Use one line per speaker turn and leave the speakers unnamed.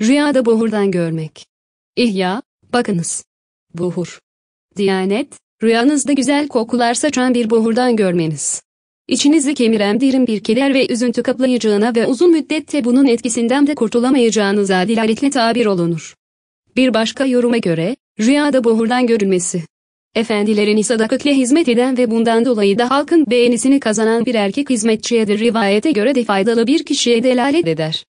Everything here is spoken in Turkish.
Rüyada buhurdan görmek. İhya, bakınız. Buhur. Diyanet, rüyanızda güzel kokular saçan bir buhurdan görmeniz. İçinizi kemiren dirim bir keder ve üzüntü kaplayacağına ve uzun müddette bunun etkisinden de kurtulamayacağınıza dilaletle tabir olunur. Bir başka yoruma göre, rüyada buhurdan görülmesi. Efendilerini sadakatle hizmet eden ve bundan dolayı da halkın beğenisini kazanan bir erkek hizmetçiye de rivayete göre de faydalı bir kişiye delalet eder.